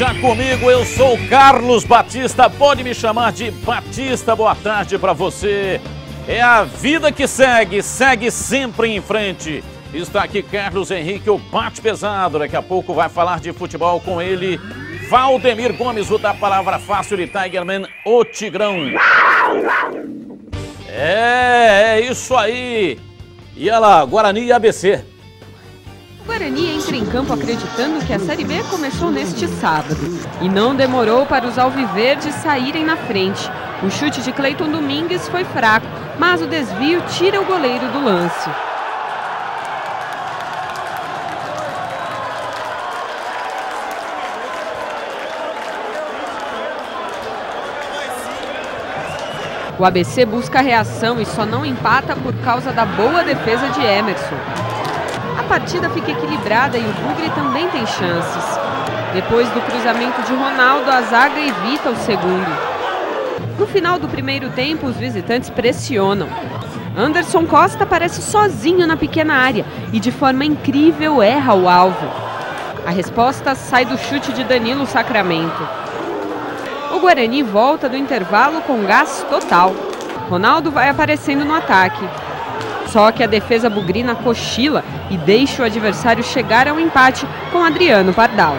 chá comigo, eu sou Carlos Batista, pode me chamar de Batista, boa tarde para você. É a vida que segue, segue sempre em frente. Está aqui Carlos Henrique, o bate pesado, daqui a pouco vai falar de futebol com ele. Valdemir Gomes, o da palavra fácil de Tigerman, o Tigrão. É, é isso aí. E olha lá, Guarani e ABC. Guarani entra em campo acreditando que a Série B começou neste sábado. E não demorou para os alviverdes saírem na frente. O chute de Cleiton Domingues foi fraco, mas o desvio tira o goleiro do lance. O ABC busca a reação e só não empata por causa da boa defesa de Emerson a partida fica equilibrada e o Bugre também tem chances. Depois do cruzamento de Ronaldo, a zaga evita o segundo. No final do primeiro tempo, os visitantes pressionam. Anderson Costa aparece sozinho na pequena área e de forma incrível erra o alvo. A resposta sai do chute de Danilo Sacramento. O Guarani volta do intervalo com gás total. Ronaldo vai aparecendo no ataque. Só que a defesa bugrina cochila e deixa o adversário chegar ao empate com Adriano Pardal.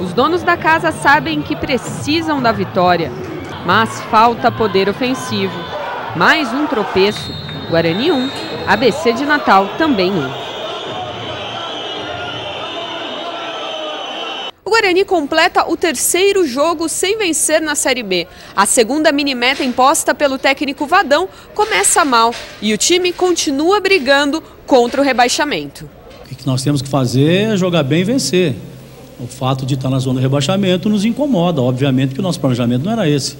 Os donos da casa sabem que precisam da vitória, mas falta poder ofensivo. Mais um tropeço. Guarani 1, ABC de Natal também 1. Guarani completa o terceiro jogo sem vencer na Série B. A segunda mini-meta imposta pelo técnico Vadão começa mal e o time continua brigando contra o rebaixamento. O que nós temos que fazer é jogar bem e vencer. O fato de estar na zona de rebaixamento nos incomoda. Obviamente que o nosso planejamento não era esse.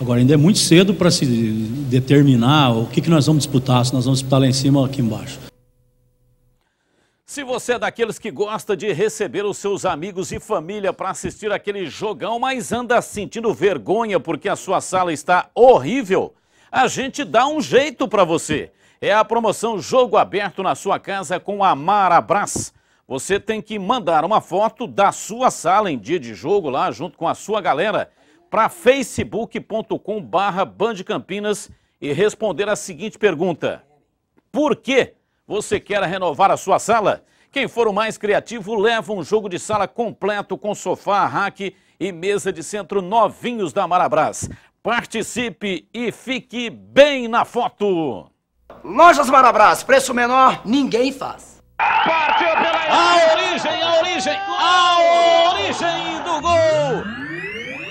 Agora, ainda é muito cedo para se determinar o que, que nós vamos disputar, se nós vamos disputar lá em cima ou aqui embaixo. Se você é daqueles que gosta de receber os seus amigos e família para assistir aquele jogão, mas anda sentindo vergonha porque a sua sala está horrível, a gente dá um jeito para você. É a promoção Jogo Aberto na sua casa com a Marabras. Você tem que mandar uma foto da sua sala em dia de jogo lá junto com a sua galera para facebook.com/bandcampinas e responder a seguinte pergunta: Por que você quer renovar a sua sala? Quem for o mais criativo leva um jogo de sala completo com sofá, rack e mesa de centro novinhos da Marabras. Participe e fique bem na foto! Lojas Marabras, preço menor, ninguém faz. Partiu pela a origem, a origem, a origem do gol!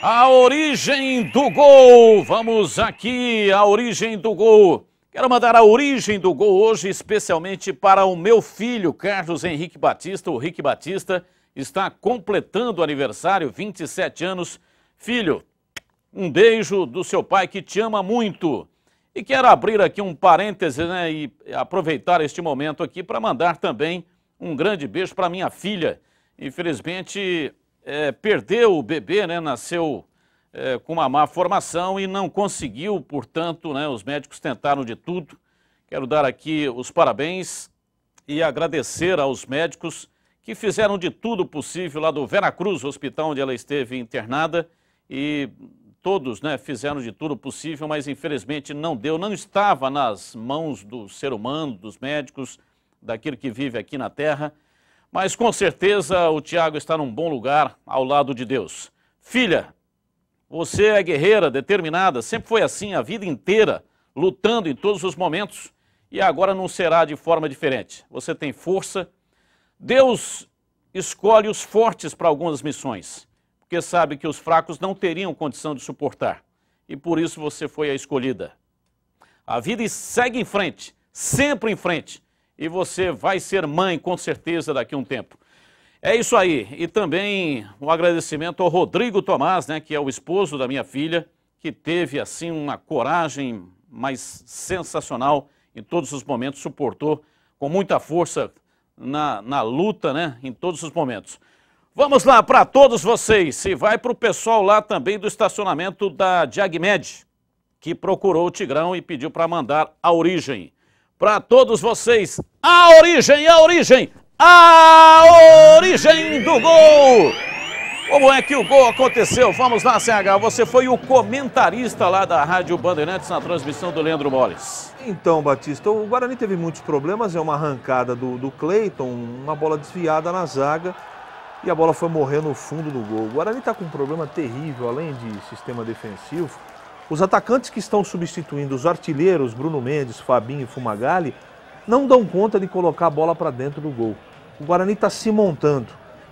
A origem do gol! Vamos aqui, a origem do gol! Quero mandar a origem do gol hoje, especialmente para o meu filho, Carlos Henrique Batista. O Henrique Batista está completando o aniversário, 27 anos. Filho, um beijo do seu pai que te ama muito. E quero abrir aqui um parêntese né, e aproveitar este momento aqui para mandar também um grande beijo para minha filha. Infelizmente, é, perdeu o bebê, né? Nasceu é, com uma má formação e não conseguiu, portanto, né, os médicos tentaram de tudo. Quero dar aqui os parabéns e agradecer aos médicos que fizeram de tudo possível lá do Veracruz, hospital onde ela esteve internada, e todos né, fizeram de tudo possível, mas infelizmente não deu, não estava nas mãos do ser humano, dos médicos, daquilo que vive aqui na Terra. Mas com certeza o Tiago está num bom lugar ao lado de Deus. Filha, você é guerreira, determinada, sempre foi assim a vida inteira, lutando em todos os momentos e agora não será de forma diferente. Você tem força. Deus escolhe os fortes para algumas missões, porque sabe que os fracos não teriam condição de suportar e por isso você foi a escolhida. A vida segue em frente, sempre em frente, e você vai ser mãe com certeza daqui a um tempo. É isso aí. E também um agradecimento ao Rodrigo Tomás, né, que é o esposo da minha filha, que teve assim uma coragem mais sensacional em todos os momentos, suportou com muita força na, na luta, né, em todos os momentos. Vamos lá para todos vocês e vai para o pessoal lá também do estacionamento da Diagmed, que procurou o Tigrão e pediu para mandar a origem. Para todos vocês, a origem, a origem! A origem do gol! Como é que o gol aconteceu? Vamos lá, CH. Você foi o comentarista lá da Rádio Bandeirantes na transmissão do Leandro Moles. Então, Batista, o Guarani teve muitos problemas. É uma arrancada do, do Cleiton, uma bola desviada na zaga e a bola foi morrer no fundo do gol. O Guarani está com um problema terrível, além de sistema defensivo. Os atacantes que estão substituindo os artilheiros, Bruno Mendes, Fabinho e Fumagalli, não dão conta de colocar a bola para dentro do gol o Guarani está se montando.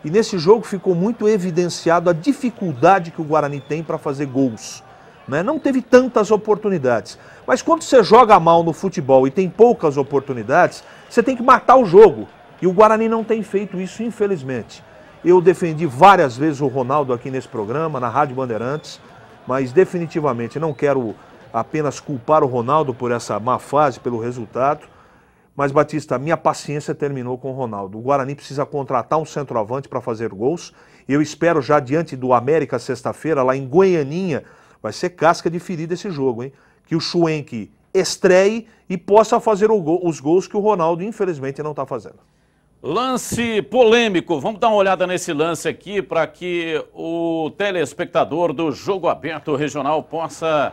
E nesse jogo ficou muito evidenciado a dificuldade que o Guarani tem para fazer gols. Né? Não teve tantas oportunidades. Mas quando você joga mal no futebol e tem poucas oportunidades, você tem que matar o jogo. E o Guarani não tem feito isso, infelizmente. Eu defendi várias vezes o Ronaldo aqui nesse programa, na Rádio Bandeirantes, mas definitivamente não quero apenas culpar o Ronaldo por essa má fase, pelo resultado. Mas, Batista, minha paciência terminou com o Ronaldo. O Guarani precisa contratar um centroavante para fazer gols. Eu espero já diante do América sexta-feira, lá em Goianinha, vai ser casca de ferida esse jogo, hein? Que o Schwenk estreie e possa fazer gol, os gols que o Ronaldo, infelizmente, não está fazendo. Lance polêmico. Vamos dar uma olhada nesse lance aqui para que o telespectador do Jogo Aberto Regional possa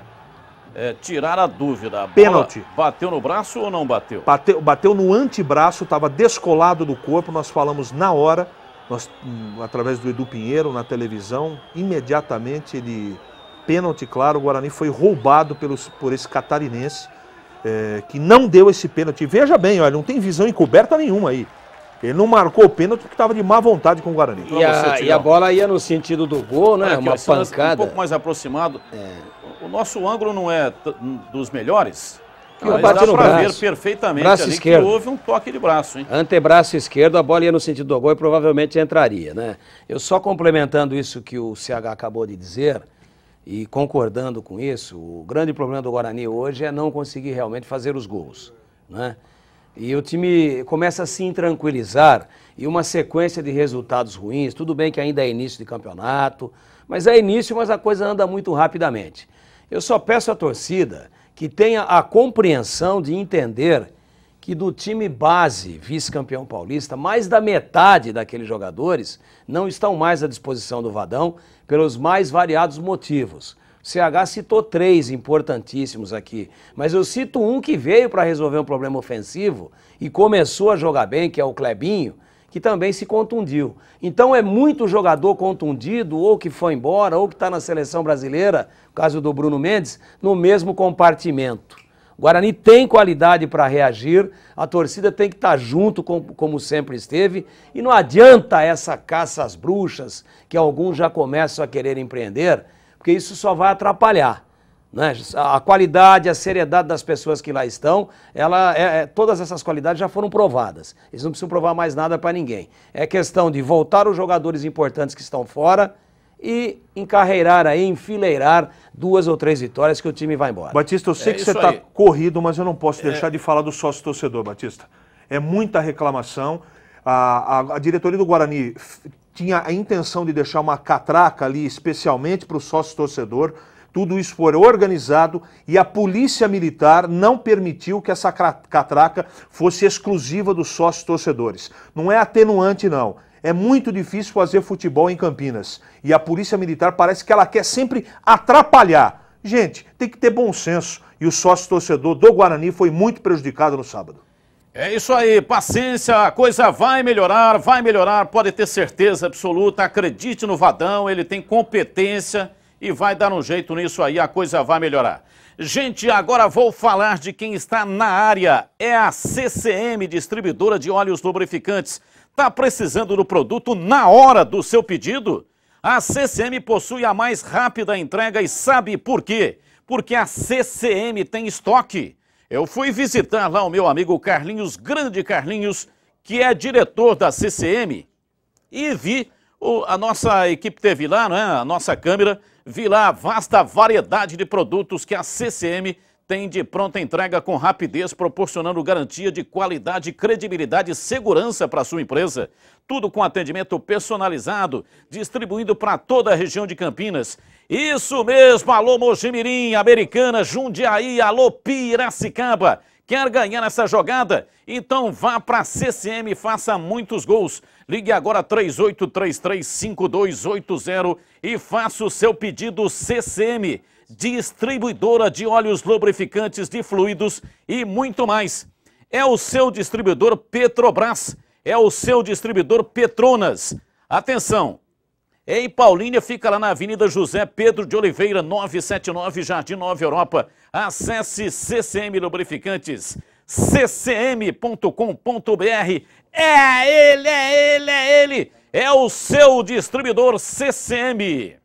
é, tirar a dúvida. Pênalti. Bateu no braço ou não bateu? Bateu, bateu no antebraço, estava descolado do corpo. Nós falamos na hora, nós, hum, através do Edu Pinheiro, na televisão. Imediatamente ele. Pênalti, claro, o Guarani foi roubado pelos, por esse catarinense é, que não deu esse pênalti. Veja bem, olha, não tem visão encoberta nenhuma aí. Ele não marcou o pênalti porque estava de má vontade com o Guarani. E, a, você, e a, bola ia no sentido do gol, né? É, uma pancada. Um pouco mais aproximado. É o nosso ângulo não é dos melhores. Eu mas bate dá no ver perfeitamente braço ali esquerdo. que houve um toque de braço. Hein? Antebraço esquerdo, a bola ia no sentido do gol e provavelmente entraria. né? Eu só complementando isso que o CH acabou de dizer e concordando com isso, o grande problema do Guarani hoje é não conseguir realmente fazer os gols. Né? E o time começa a se intranquilizar e uma sequência de resultados ruins. Tudo bem que ainda é início de campeonato, mas é início, mas a coisa anda muito rapidamente. Eu só peço à torcida que tenha a compreensão de entender que do time base vice-campeão paulista, mais da metade daqueles jogadores não estão mais à disposição do Vadão pelos mais variados motivos. O CH citou três importantíssimos aqui, mas eu cito um que veio para resolver um problema ofensivo e começou a jogar bem, que é o Clebinho, que também se contundiu. Então é muito jogador contundido, ou que foi embora, ou que está na seleção brasileira, caso do Bruno Mendes, no mesmo compartimento. O Guarani tem qualidade para reagir, a torcida tem que estar tá junto, com, como sempre esteve, e não adianta essa caça às bruxas que alguns já começam a querer empreender, porque isso só vai atrapalhar. Né? A qualidade, a seriedade das pessoas que lá estão, ela é, é, todas essas qualidades já foram provadas. Eles não precisam provar mais nada para ninguém. É questão de voltar os jogadores importantes que estão fora e encarreirar aí, enfileirar duas ou três vitórias que o time vai embora. Batista, eu sei é que você está corrido, mas eu não posso é. deixar de falar do sócio-torcedor, Batista. É muita reclamação. a, a, a diretoria do Guarani tinha a intenção de deixar uma catraca ali, especialmente para o sócio-torcedor tudo isso foi organizado e a polícia militar não permitiu que essa catraca fosse exclusiva dos sócios torcedores. Não é atenuante, não. É muito difícil fazer futebol em Campinas. E a polícia militar parece que ela quer sempre atrapalhar. Gente, tem que ter bom senso. E o sócio torcedor do Guarani foi muito prejudicado no sábado. É isso aí, paciência, a coisa vai melhorar, vai melhorar, pode ter certeza absoluta. Acredite no Vadão, ele tem competência e vai dar um jeito nisso aí, a coisa vai melhorar. Gente, agora vou falar de quem está na área. É a CCM, distribuidora de óleos lubrificantes. Tá precisando do produto na hora do seu pedido? A CCM possui a mais rápida entrega e sabe por quê? Porque a CCM tem estoque. Eu fui visitar lá o meu amigo Carlinhos, grande Carlinhos, que é diretor da CCM, e vi o, a nossa equipe teve lá, né, a nossa câmera, vi lá a vasta variedade de produtos que a CCM tem de pronta entrega com rapidez, proporcionando garantia de qualidade, credibilidade e segurança para sua empresa. Tudo com atendimento personalizado, distribuindo para toda a região de Campinas. Isso mesmo, alô Mojimirim, Americana, Jundiaí, alô Piracicaba. Quer ganhar essa jogada? Então vá para a CCM e faça muitos gols. Ligue agora 38335280 e faça o seu pedido CCM, distribuidora de óleos lubrificantes de fluidos e muito mais. É o seu distribuidor Petrobras, é o seu distribuidor Petronas. Atenção! Em Paulínia fica lá na Avenida José Pedro de Oliveira, 979, Jardim Nova Europa. Acesse CCM Lubrificantes, ccm.com.br. É ele, é ele, é ele! É o seu distribuidor CCM.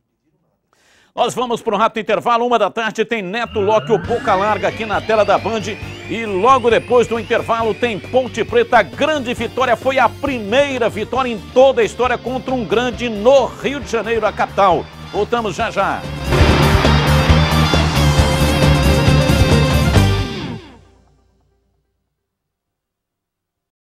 Nós vamos para um rápido intervalo, uma da tarde, tem Neto Locke, o Boca Larga aqui na tela da Band. E logo depois do intervalo tem Ponte Preta. grande vitória foi a primeira vitória em toda a história contra um grande no Rio de Janeiro, a capital. Voltamos já já.